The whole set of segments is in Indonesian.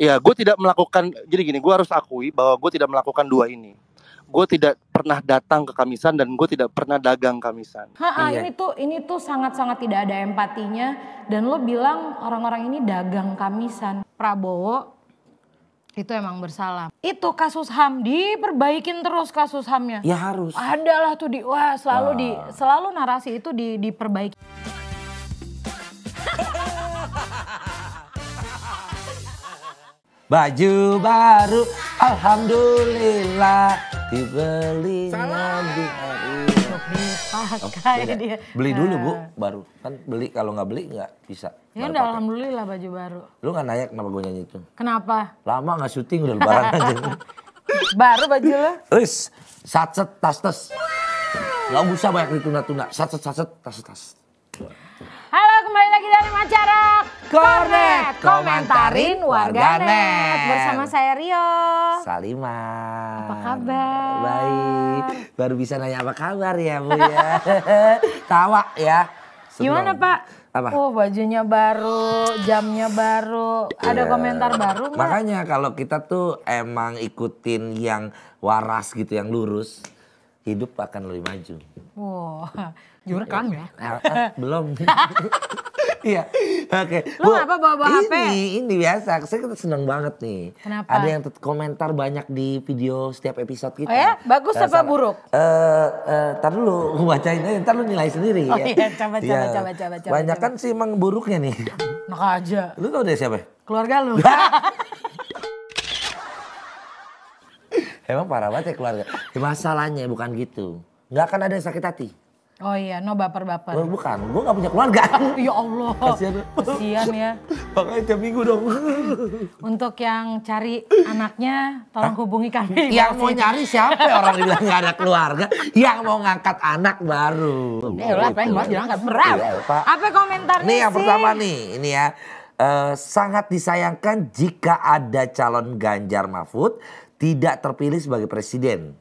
Iya, gue tidak melakukan jadi gini gue harus akui bahwa gue tidak melakukan dua ini gue tidak pernah datang ke kamisan dan gue tidak pernah dagang kamisan. Ha, ha, iya. ini tuh ini tuh sangat-sangat tidak ada empatinya dan lo bilang orang-orang ini dagang kamisan. Prabowo itu emang bersalah. Itu kasus HAM diperbaikin terus kasus hamnya. Ya harus. Adalah tuh di wah selalu wah. di selalu narasi itu di diperbaiki. Baju baru, alhamdulillah dibeli di hari pakai oh, dia. Beli dulu bu, nah. baru kan beli kalau nggak beli nggak bisa. Ya udah alhamdulillah baju baru. Lu nggak nanya kenapa gue nyanyi itu? Kenapa? Lama nggak syuting udah lebaran aja. baru baju lo? Terus satset tas tas. Gak usah banyak ditunda-tunda. Satset satset tas tas. Halo kembali lagi dari acara Kornet, komentarin warganet. net Bersama saya Rio. Salima. Apa kabar? Baik. Baru bisa nanya apa kabar ya Bu ya. Tawa ya. Sebelum. Gimana Pak? Apa? Oh bajunya baru, jamnya baru, yeah. ada iya. komentar baru gak? Makanya kalau kita tuh emang ikutin yang waras gitu, yang lurus, hidup akan lebih maju. Wow, jurkan ya? Nah, eh, belum. Iya. Oke. Okay. Lu apa bawa-bawa HP? Ini, ini biasa. Saya kita seneng banget nih. Kenapa? Ada yang komentar banyak di video setiap episode kita. Oh ya? Bagus nah, apa buruk? Eh, uh, eh, uh, tar dulu bacain aja. Ntar lu nilai sendiri oh, ya. iya. Coba, coba, ya. coba, coba, coba. Banyak kan sih emang buruknya nih. Maka aja. Lu tau deh siapa? Keluarga lu. Emang parah banget ya keluarga. Masalahnya bukan gitu. Gak akan ada yang sakit hati. Oh iya, no baper-baper. Bukan, bukan. gue gak punya keluarga. ya Allah, kasihan, kasihan ya. Makanya tiap minggu dong. Untuk yang cari anaknya, tolong Hah? hubungi kami. Yang mau nyari siapa ya orang bilang gak ada keluarga. Yang mau ngangkat anak baru. Ya lah, gitu. pengen banget diangkat. Berat. Iya, Apa komentarnya sih? Nih yang pertama nih, ini ya. Uh, sangat disayangkan jika ada calon Ganjar Mahfud tidak terpilih sebagai presiden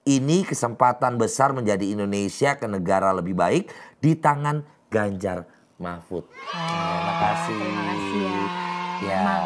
ini kesempatan besar menjadi Indonesia ke negara lebih baik di tangan Ganjar Mahfud. Ah, terima kasih. Terima kasih ya. ya. Emang,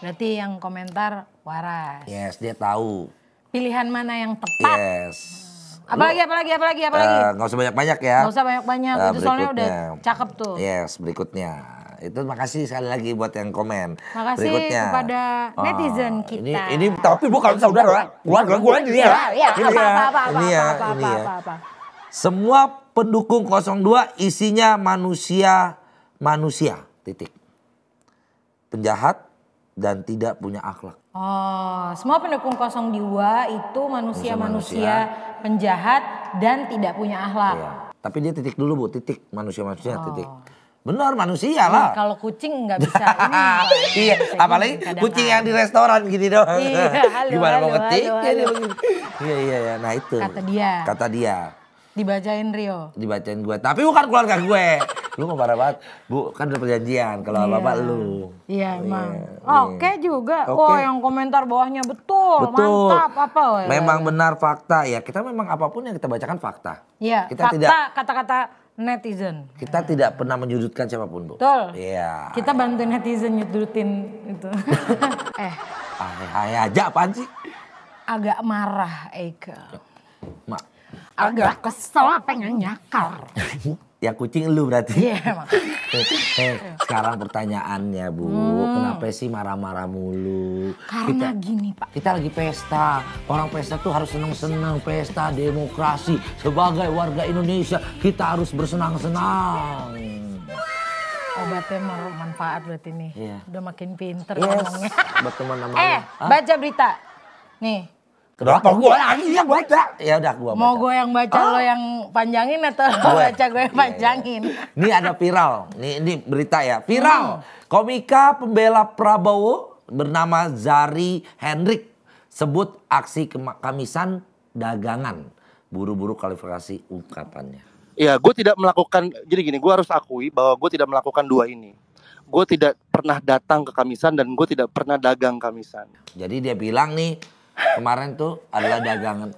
berarti yang komentar waras. Yes, dia tahu. Pilihan mana yang tepat. Yes. Hmm. Apalagi, apalagi, apalagi, apalagi. Uh, eh, gak usah banyak-banyak ya. Gak usah banyak-banyak, uh, itu soalnya udah cakep tuh. Yes, berikutnya. Itu makasih sekali lagi buat yang komen. Makasih Berikutnya. kepada oh, netizen kita. Ini, ini tapi bukan saudara, gua gue ini ya. Iya, iya apa, ya. apa, apa, apa, ini ya, apa, apa, ini ya. apa, Semua pendukung 02 isinya manusia manusia titik. Penjahat dan tidak punya akhlak. Oh, semua pendukung 02 itu manusia-manusia penjahat dan tidak punya akhlak. Iya. Tapi dia titik dulu Bu, titik manusia-manusia oh. titik. Benar manusia nah, lah. Nah, kalau kucing nggak bisa. iya, apalagi kucing yang di restoran gitu dong. Iya, halo, Gimana halo, mau ngetik? Gitu? Iya iya iya, nah itu. Kata dia. Kata dia. Dibacain Rio. Dibacain gue, tapi bukan keluarga gue. lu mau parah banget. Bu, kan udah perjanjian kalau iya. bapak lu. Iya, iya emang. Iya. Oke okay juga. Okay. Oh, yang komentar bawahnya betul, betul. mantap apa. Memang benar fakta ya. Kita memang apapun yang kita bacakan fakta. Iya, kita fakta, kata-kata netizen. Kita tidak pernah menyudutkan siapapun, Bu. Betul. Iya. Kita bantu netizen nyudutin itu. eh. Hai aja apaan sih? Agak marah Eike. Mak. Agak kesel pengen nyakar. Ya kucing lu berarti. Iya, yeah, eh, hey, sekarang pertanyaannya, Bu. Hmm. Kenapa sih marah-marah mulu? Karena kita, gini, Pak. Kita lagi pesta. Orang pesta tuh harus senang-senang, pesta demokrasi. Sebagai warga Indonesia, kita harus bersenang-senang. Obatnya mau manfaat berarti nih. Iya. Udah makin pinter yes. ngomongnya. Eh, baca berita. Nih, Kedua apa gue lagi yang baca? Ya udah gue baca. Mau gue yang baca lo ah. yang panjangin atau baca gue yang iya, iya. panjangin? Ini ada viral. Ini, ini berita ya. Viral. Hmm. Komika pembela Prabowo bernama Zari Hendrik sebut aksi kamisan dagangan. Buru-buru kalifikasi ungkapannya. Ya, gue tidak melakukan. Jadi gini, gue harus akui bahwa gue tidak melakukan dua ini gue tidak pernah datang ke Kamisan dan gue tidak pernah dagang Kamisan. Jadi dia bilang nih, Kemarin tuh adalah dagangan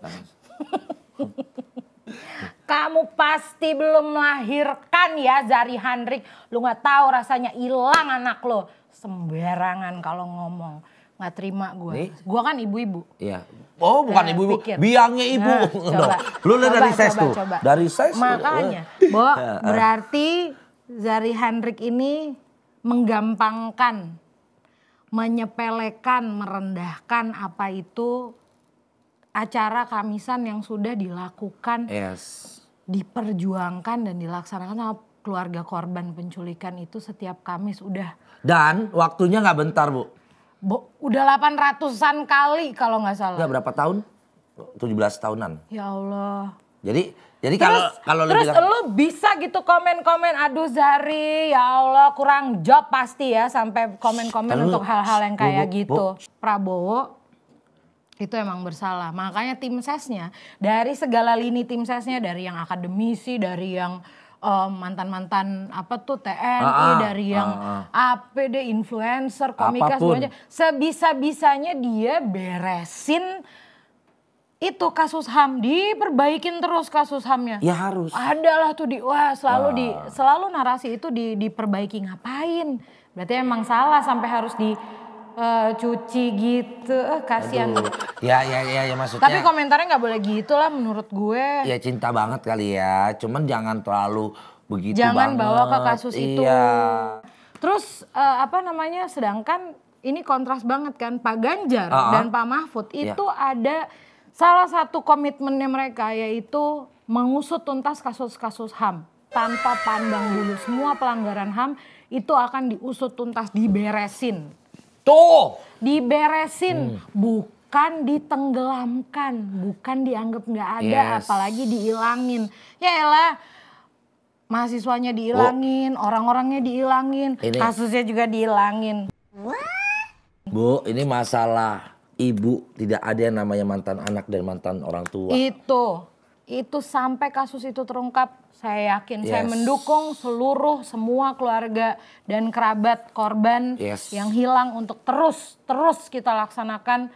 Kamu pasti belum melahirkan ya Zari Hendrik. Lu nggak tahu rasanya hilang anak lo. Sembarangan kalau ngomong. Nggak terima gue. Gue kan ibu-ibu. Iya. Oh bukan ibu nah, ibu-ibu. Biangnya ibu. Nah, coba. Lu lihat dari ses tuh. Coba. Dari ses Makanya. Eh. Bo berarti Zari Hendrik ini menggampangkan menyepelekan, merendahkan apa itu acara kamisan yang sudah dilakukan, yes. diperjuangkan dan dilaksanakan sama keluarga korban penculikan itu setiap Kamis udah. Dan waktunya nggak bentar bu. Bo, udah 800-an kali kalau nggak salah. Udah berapa tahun? 17 tahunan. Ya Allah. Jadi jadi kalau kalau terus lu bisa gitu komen-komen aduh Zari ya Allah kurang job pasti ya sampai komen-komen untuk hal-hal yang kayak bu, bu, gitu. Bu. Prabowo itu emang bersalah. Makanya tim sesnya dari segala lini tim sesnya dari yang akademisi, dari yang mantan-mantan apa tuh TNI ah, ah, dari yang ah, ah. APD influencer, komika semuanya sebisa-bisanya dia beresin itu kasus ham diperbaikin terus kasus hamnya. Ya harus. Adalah tuh di wah selalu wah. di selalu narasi itu di diperbaiki ngapain? Berarti emang salah sampai harus di uh, cuci gitu Eh, kasihan ya ya ya ya maksudnya tapi komentarnya nggak boleh gitu lah menurut gue ya cinta banget kali ya cuman jangan terlalu begitu jangan banget. bawa ke kasus iya. itu terus uh, apa namanya sedangkan ini kontras banget kan Pak Ganjar uh -huh. dan Pak Mahfud ya. itu yeah. ada Salah satu komitmennya mereka yaitu mengusut tuntas kasus-kasus HAM tanpa pandang bulu semua pelanggaran HAM itu akan diusut tuntas, diberesin. Tuh, diberesin hmm. bukan ditenggelamkan, bukan dianggap nggak ada, yes. apalagi diilangin. Ya elah, mahasiswanya diilangin, oh. orang-orangnya diilangin, kasusnya juga diilangin. Bu, ini masalah ibu, tidak ada yang namanya mantan anak dan mantan orang tua. Itu, itu sampai kasus itu terungkap, saya yakin yes. saya mendukung seluruh semua keluarga dan kerabat korban yes. yang hilang untuk terus terus kita laksanakan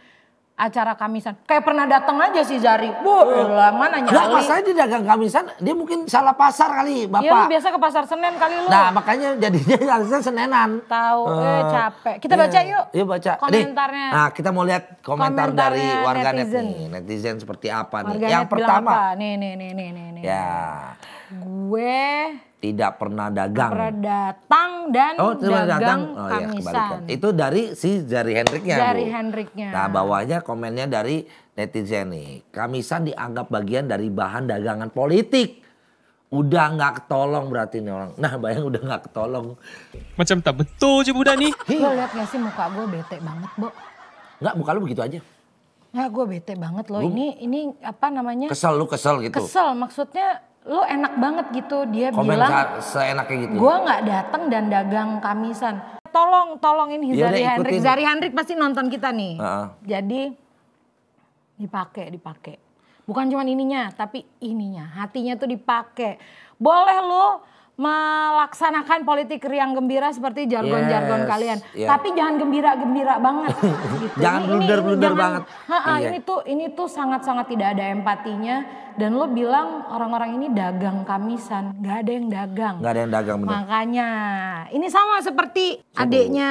acara kamisan. Kayak pernah datang aja si Zari. Bu, lama nanya. Lah, masalahnya dia dagang kamisan, dia mungkin salah pasar kali, iya, Bapak. Iya, biasa ke pasar Senen kali lu. Nah, makanya jadinya harusnya Senenan. Tahu, uh, eh capek. Kita baca iya, yuk. Iya, baca. Komentarnya. Nih, nah, kita mau lihat komentar dari warganet netizen. nih. Netizen seperti apa nih? Net Yang pertama. Apa? Nih, nih, nih, nih, nih. Ya gue tidak pernah dagang. Pernah datang dan oh, dagang, datang. Oh, iya, kamisan. Ya, itu dari si jari Hendriknya. Jari Hendriknya. Nah bawahnya komennya dari netizen nih. Kamisan dianggap bagian dari bahan dagangan politik. Udah nggak ketolong berarti nih orang. Nah bayang udah nggak ketolong. Macam tak betul sih budak nih. Lo liat gak sih muka gue bete banget, Bo? nggak muka lu begitu aja. Nah, gue bete banget loh. Lu ini ini apa namanya? Kesel lu kesel gitu. Kesel maksudnya lu enak banget gitu dia Komen bilang seenaknya gitu gue nggak datang dan dagang kamisan tolong tolongin iya, Hizari ya, Hendrik Hizari Hendrik pasti nonton kita nih uh -uh. jadi dipakai dipakai bukan cuma ininya tapi ininya hatinya tuh dipakai boleh lo melaksanakan politik riang gembira seperti jargon-jargon yes, kalian. Yeah. Tapi jangan gembira-gembira banget gitu. jangan blunder-blunder banget. Ha -ha, iya. ini tuh ini tuh sangat-sangat tidak ada empatinya dan lo bilang orang-orang ini dagang kamisan, nggak ada yang dagang. Nggak ada yang dagang bener. Makanya ini sama seperti adiknya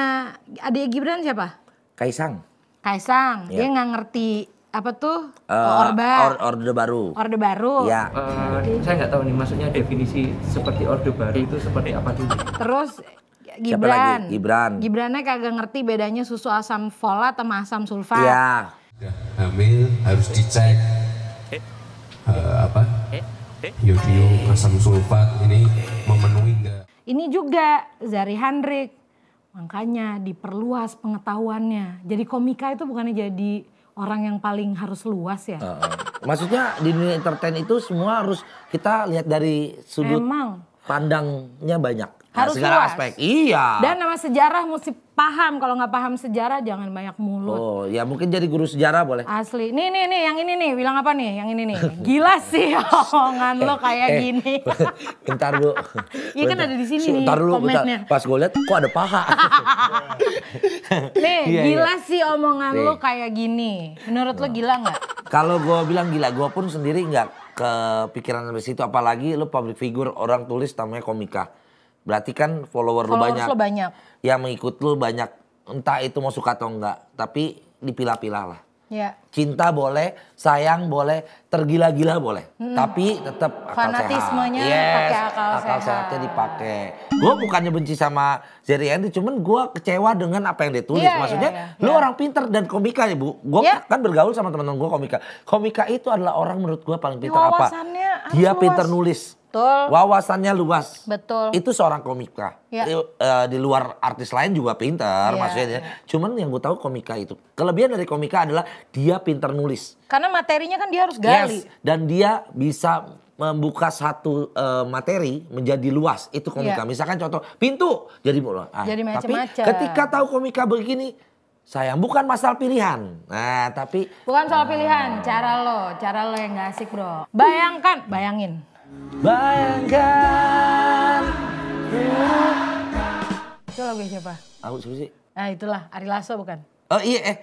adik Gibran siapa? Kaisang. Kaisang, yeah. dia iya. nggak ngerti apa tuh uh, orba or, orde baru orde baru ya uh, saya nggak tahu nih maksudnya definisi seperti orde baru itu seperti apa dulu terus Gibran Siapa lagi? Gibran Gibrannya kagak ngerti bedanya susu asam folat sama asam sulfat iya. ya hamil harus dicek uh, apa yodium asam sulfat ini memenuhi enggak ini juga Zari Hendrik. makanya diperluas pengetahuannya jadi komika itu bukannya jadi orang yang paling harus luas ya. Uh, Maksudnya di dunia entertain itu semua harus kita lihat dari sudut Emang. pandangnya banyak. Nah, harus segala luas. aspek. Iya. Dan nama sejarah mesti paham. Kalau nggak paham sejarah jangan banyak mulut. Oh, ya mungkin jadi guru sejarah boleh. Asli. Nih nih nih, yang ini nih, bilang apa nih? Yang ini nih. Gila sih omongan lo eh, kayak eh, gini. bentar bu Iya kan ada di sini nih. Bentar komennya. bentar. Pas gue lihat kok ada paha. nih, iya, iya. gila iya. sih omongan lo kayak gini. Menurut lo gila nggak? Kalau gue bilang gila, gue pun sendiri nggak kepikiran sampai situ apalagi lo public figure orang tulis namanya komika berarti kan follower, follower lu banyak, lu banyak yang mengikut lu banyak entah itu mau suka atau enggak tapi dipilah-pilah lah ya. cinta boleh sayang boleh tergila-gila boleh hmm. tapi tetap fanatismenya yes, pakai akal, akal sehat. sehatnya dipakai gue bukannya benci sama Jerry Andy cuman gue kecewa dengan apa yang dia tulis ya, maksudnya ya, ya. lu ya. orang pinter dan komika ya bu gue ya. kan bergaul sama teman-teman gue komika komika itu adalah orang menurut gue paling pinter apa dia pinter nulis Betul. Wawasannya luas. Betul. Itu seorang komika. Ya. Uh, di luar artis lain juga pintar ya, maksudnya. Ya. Cuman yang gue tahu komika itu kelebihan dari komika adalah dia pintar nulis. Karena materinya kan dia harus gali. Yes. Dan dia bisa membuka satu uh, materi menjadi luas itu komika. Ya. Misalkan contoh pintu jadi Ah, jadi macam-macam. Tapi ketika tahu komika begini sayang bukan masalah pilihan. Nah, tapi bukan soal pilihan, cara lo, cara lo yang gak asik, Bro. Bayangkan, bayangin Bayangkan. Itu lagu siapa? Aku siapa sih? Nah itulah Ari Lasso bukan? Oh iya eh.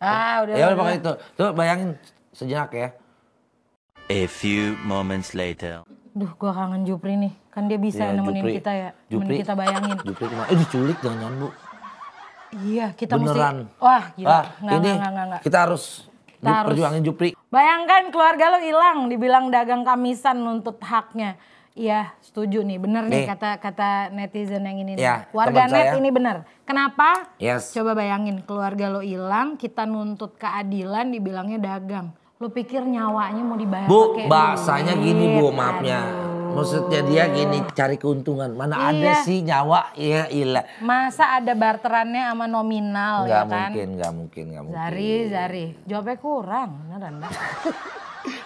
Ah udah. Ya udah pakai itu. Tuh bayangin sejenak ya. A few moments later. Duh, gua kangen Jupri nih. Kan dia bisa iya, ya, nemenin Jupri. kita ya. Jupri. Nemenin kita bayangin. Jupri cuma, eh diculik jangan nyambu. Iya, kita Beneran. mesti... Wah, gila. Ah, enggak, ini enggak, enggak, enggak. kita harus kita harus perjuangin Jupri. Bayangkan keluarga lo hilang dibilang dagang kamisan nuntut haknya. Iya, setuju nih. Bener nih, nih kata kata netizen yang ini. Ya, Warga net ini bener. Kenapa? Yes. Coba bayangin keluarga lo hilang, kita nuntut keadilan dibilangnya dagang. Lo pikir nyawanya mau dibayar Bu, bahasanya gini Bu, maafnya. Maksudnya dia oh. gini cari keuntungan. Mana iya. ada sih nyawa ya ilah. Masa ada barterannya sama nominal gak ya mungkin, kan? Mungkin, gak mungkin, gak mungkin. Zari, Zari. Jawabnya kurang,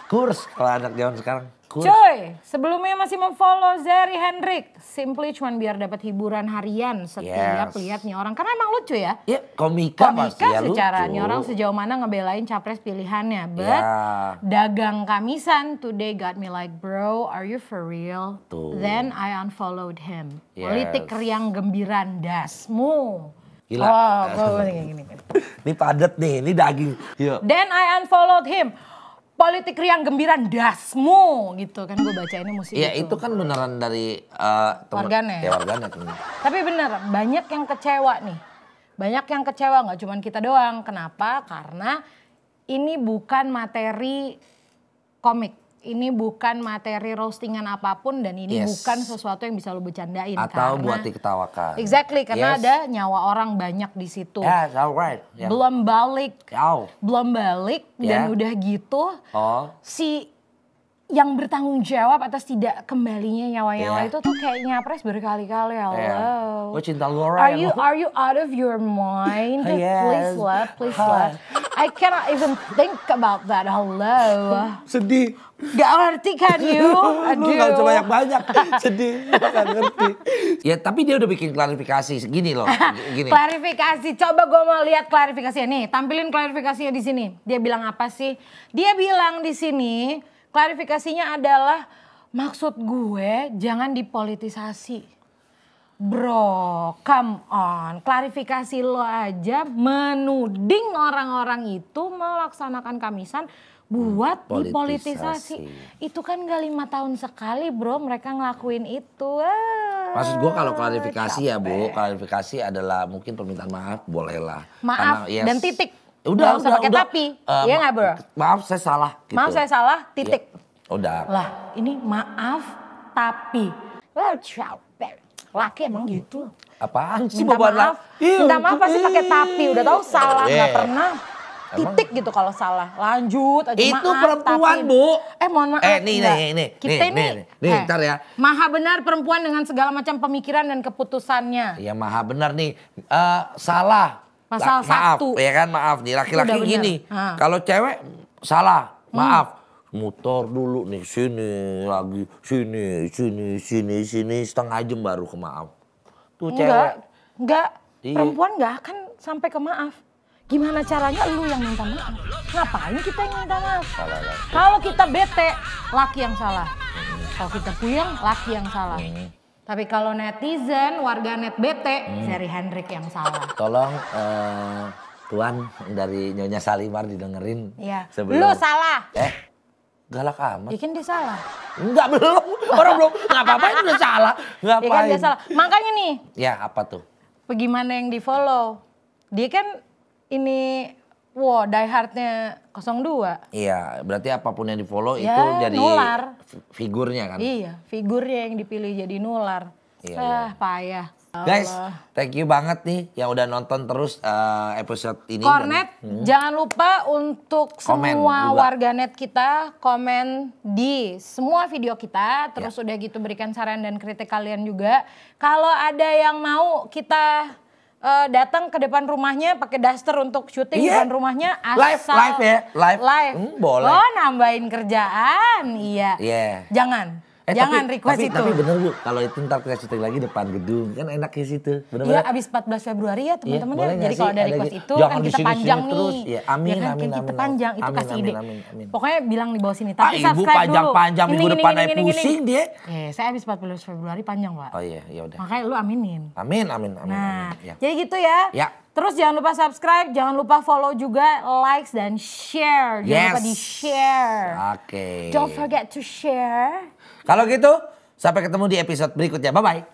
Kurs kalau anak zaman sekarang. Coy, Cuy, sebelumnya masih memfollow Zeri Hendrik. Simply cuma biar dapat hiburan harian setiap yes. liatnya orang. Karena emang lucu ya. Ya, komika, komika pasti ya secara lucu. orang sejauh mana ngebelain capres pilihannya. But yeah. dagang kamisan today got me like bro, are you for real? Tuh. Then I unfollowed him. Yes. Politik riang gembiran dasmu. Gila. Oh, nih gini. ini padat nih, ini daging. Yuk. Then I unfollowed him politik riang gembira dasmu gitu kan gue baca ini musik ya itu. itu kan beneran dari uh, temen, warganet. Ya warganet. Tapi bener banyak yang kecewa nih. Banyak yang kecewa nggak cuman kita doang. Kenapa? Karena ini bukan materi komik ini bukan materi roastingan apapun dan ini yes. bukan sesuatu yang bisa lo bercandain atau karena, buat diketawakan. Exactly karena yes. ada nyawa orang banyak di situ. Yes, alright. Yeah. Belum balik. Oh. Belum balik yeah. dan udah gitu oh. si yang bertanggung jawab atas tidak kembalinya nyawa-nyawa yeah. itu tuh kayak nyapres berkali-kali ya Yeah. Oh cinta lu orang. Are you are you out of your mind? yes. Please lah, please lah. I cannot even think about that. Hello. Sedih. Gak ngerti kan you? Aduh. Gak usah banyak-banyak. Sedih. Gak ngerti. Ya tapi dia udah bikin klarifikasi. Gini loh. Gini. klarifikasi. Coba gue mau lihat klarifikasinya. Nih tampilin klarifikasinya di sini. Dia bilang apa sih? Dia bilang di sini klarifikasinya adalah maksud gue jangan dipolitisasi. Bro, come on. Klarifikasi lo aja menuding orang-orang itu melaksanakan kamisan buat hmm, Politisasi. dipolitisasi. Itu kan gak lima tahun sekali bro mereka ngelakuin itu. Eh. Maksud gue kalau klarifikasi capek. ya bu, klarifikasi adalah mungkin permintaan maaf bolehlah. Maaf Karena, yes, dan titik. Udah, usah udah, pakai udah, tapi. Uh, iya ma bro? Maaf saya salah. Gitu. Maaf saya salah, iya. titik. Ya, udah. Lah ini maaf tapi. Well, ciao laki emang gitu. Apaan sih minta bawaan maaf, laki? Iya, minta maaf gitu. pasti pakai tapi udah tahu salah nggak yeah. pernah titik gitu kalau salah lanjut aja itu maaf, perempuan tapi, bu eh mohon maaf eh nih nih nih kita nih, nih, nih, nih eh, ya maha benar perempuan dengan segala macam pemikiran dan keputusannya Iya maha benar nih uh, salah Pasal maaf satu. Maaf ya kan maaf nih laki-laki gini ah. kalau cewek salah maaf hmm motor dulu nih sini lagi sini sini sini sini setengah jam baru ke maaf. Tuh enggak, cewek. Enggak. enggak iya. Perempuan enggak akan sampai ke maaf. Gimana caranya lu yang minta maaf? Ngapain kita yang minta maaf? Kalau kita bete, laki yang salah. Kalau kita puyeng, laki yang salah. Hmm. Tapi kalau netizen, warga net bete hmm. Seri Hendrik yang salah. Tolong uh, Tuan dari Nyonya Salimar didengerin. Iya. Sebelum... Lu salah. Eh? galak amat. Ya kan dia salah. Enggak belum. Orang belum. Enggak apa-apa itu udah salah. Enggak apa Ya kan dia salah. Makanya nih. Ya apa tuh? Bagaimana yang di follow? Dia kan ini Wow, diehardnya 02. Iya, berarti apapun yang di follow ya, itu jadi nular. figurnya kan? Iya, figurnya yang dipilih jadi nular. Iya, ah, iya. payah. Guys, thank you banget nih yang udah nonton terus uh, episode ini. Kornet, hmm. jangan lupa untuk comment semua juga. warganet kita komen di semua video kita. Terus ya. udah gitu berikan saran dan kritik kalian juga. Kalau ada yang mau kita uh, datang ke depan rumahnya pakai daster untuk syuting yeah. depan rumahnya asal live live ya live live hmm, boleh lo oh, nambahin kerjaan iya yeah. jangan Eh, Jangan tapi, request tapi, itu. Tapi bener bu, kalau itu ntar kita syuting lagi depan gedung, kan enak ya situ. Bener -bener. Iya, abis 14 Februari ya teman-teman. Ya, iya, Jadi kalau ada request gitu. itu iya, kan kita sini, panjang sini nih. Ya, amin, ya kan, amin, kita amin, panjang, amin, itu kasih amin, ide. Amin, amin. Pokoknya bilang di bawah sini. Tapi ah, ibu panjang-panjang minggu ini, depan ini, ini. pusing gini. dia. Eh, saya abis 14 Februari panjang pak. Oh iya, ya udah. Makanya lu aminin. Amin, amin, amin. Nah, amin, ya. jadi gitu ya. Ya. Terus jangan lupa subscribe, jangan lupa follow juga, likes dan share. Jangan lupa di share. Oke. Don't forget to share. Kalau gitu sampai ketemu di episode berikutnya. Bye bye.